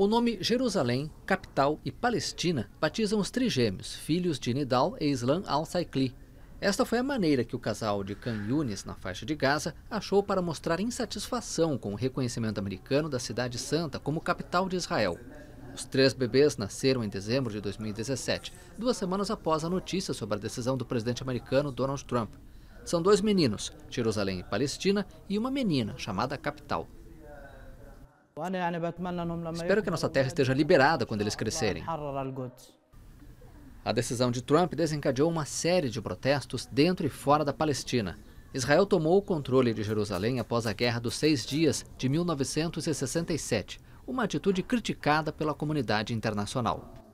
O nome Jerusalém, capital e Palestina batizam os trigêmeos, filhos de Nidal e Islam al-Saikli. Esta foi a maneira que o casal de Khan Yunis, na faixa de Gaza, achou para mostrar insatisfação com o reconhecimento americano da Cidade Santa como capital de Israel. Os três bebês nasceram em dezembro de 2017, duas semanas após a notícia sobre a decisão do presidente americano Donald Trump. São dois meninos, Jerusalém e Palestina, e uma menina chamada Capital. Espero que nossa terra esteja liberada quando eles crescerem. A decisão de Trump desencadeou uma série de protestos dentro e fora da Palestina. Israel tomou o controle de Jerusalém após a Guerra dos Seis Dias de 1967, uma atitude criticada pela comunidade internacional.